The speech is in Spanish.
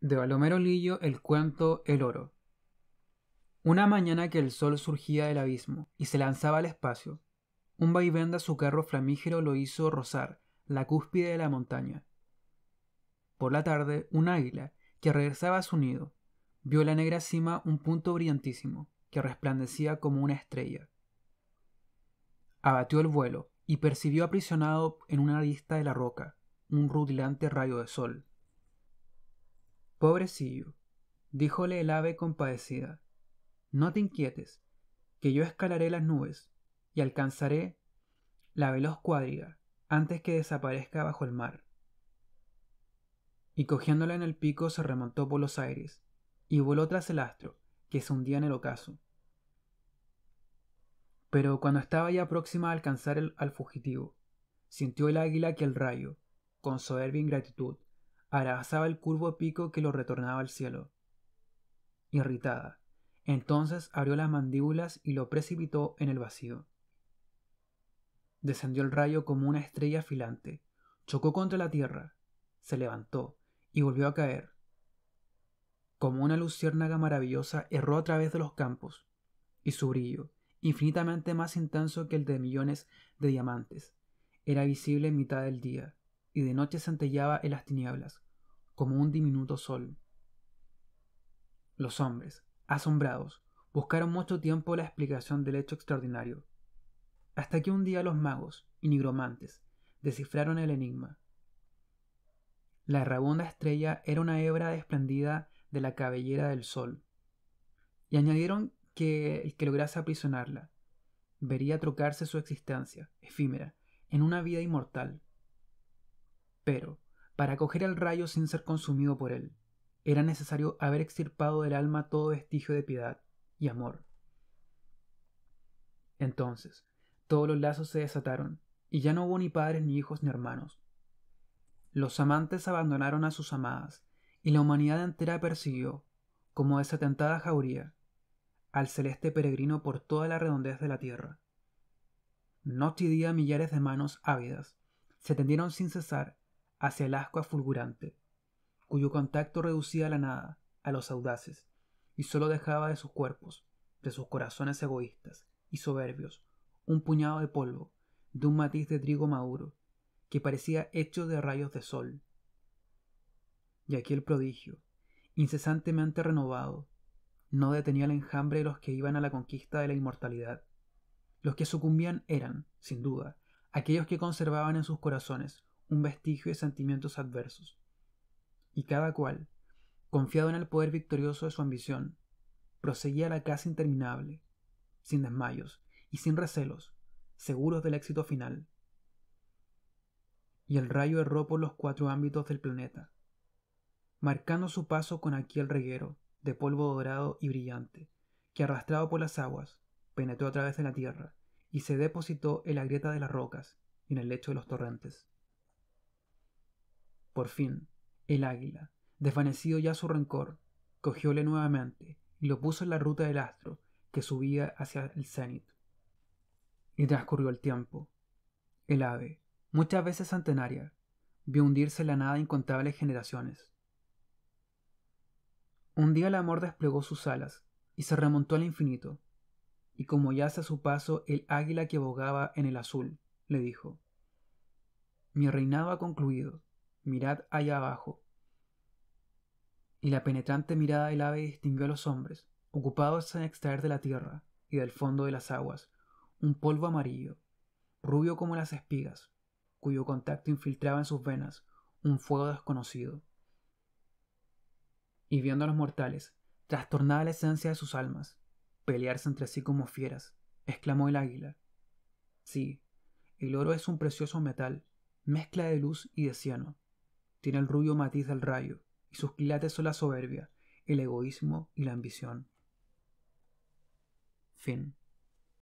de Balomero Lillo el cuento El oro. Una mañana que el sol surgía del abismo y se lanzaba al espacio, un vaivén de su carro flamígero lo hizo rozar la cúspide de la montaña. Por la tarde, un águila, que regresaba a su nido, vio la negra cima un punto brillantísimo, que resplandecía como una estrella. Abatió el vuelo y percibió aprisionado en una arista de la roca un rutilante rayo de sol. Pobrecillo, díjole el ave compadecida, no te inquietes, que yo escalaré las nubes y alcanzaré la veloz cuadriga antes que desaparezca bajo el mar. Y cogiéndola en el pico se remontó por los aires y voló tras el astro que se hundía en el ocaso. Pero cuando estaba ya próxima a alcanzar al fugitivo, sintió el águila que el rayo, con soberbia ingratitud, arrasaba el curvo pico que lo retornaba al cielo. Irritada, entonces abrió las mandíbulas y lo precipitó en el vacío. Descendió el rayo como una estrella filante, chocó contra la tierra, se levantó y volvió a caer. Como una luciérnaga maravillosa erró a través de los campos, y su brillo, infinitamente más intenso que el de millones de diamantes, era visible en mitad del día, y de noche centellaba en las tinieblas, como un diminuto sol. Los hombres, asombrados, buscaron mucho tiempo la explicación del hecho extraordinario, hasta que un día los magos y nigromantes descifraron el enigma. La errabunda estrella era una hebra desprendida de la cabellera del sol, y añadieron que el que lograse aprisionarla vería trocarse su existencia efímera en una vida inmortal. Pero, para coger el rayo sin ser consumido por él, era necesario haber extirpado del alma todo vestigio de piedad y amor. Entonces, todos los lazos se desataron, y ya no hubo ni padres, ni hijos, ni hermanos. Los amantes abandonaron a sus amadas, y la humanidad entera persiguió, como desatentada jauría, al celeste peregrino por toda la redondez de la tierra. Noche y día millares de manos ávidas se tendieron sin cesar hacia el ascua fulgurante, cuyo contacto reducía a la nada a los audaces, y sólo dejaba de sus cuerpos, de sus corazones egoístas y soberbios, un puñado de polvo, de un matiz de trigo maduro, que parecía hecho de rayos de sol. Y aquí el prodigio, incesantemente renovado, no detenía el enjambre de los que iban a la conquista de la inmortalidad. Los que sucumbían eran, sin duda, aquellos que conservaban en sus corazones un vestigio de sentimientos adversos. Y cada cual, confiado en el poder victorioso de su ambición, proseguía la casa interminable, sin desmayos y sin recelos, seguros del éxito final. Y el rayo erró por los cuatro ámbitos del planeta, marcando su paso con aquel reguero de polvo dorado y brillante, que arrastrado por las aguas, penetró a través de la tierra y se depositó en la grieta de las rocas y en el lecho de los torrentes. Por fin, el águila, desvanecido ya su rencor, cogióle nuevamente y lo puso en la ruta del astro que subía hacia el cenit. Y transcurrió el tiempo. El ave, muchas veces centenaria, vio hundirse la nada incontables generaciones. Un día el amor desplegó sus alas y se remontó al infinito, y como yace a su paso el águila que bogaba en el azul, le dijo, Mi reinado ha concluido, mirad allá abajo. Y la penetrante mirada del ave distinguió a los hombres, ocupados en extraer de la tierra y del fondo de las aguas un polvo amarillo, rubio como las espigas, cuyo contacto infiltraba en sus venas un fuego desconocido. Y viendo a los mortales, trastornada la esencia de sus almas, pelearse entre sí como fieras, exclamó el águila. Sí, el oro es un precioso metal, mezcla de luz y de cieno tiene el rubio matiz del rayo, y sus quilates son la soberbia, el egoísmo y la ambición. Fin.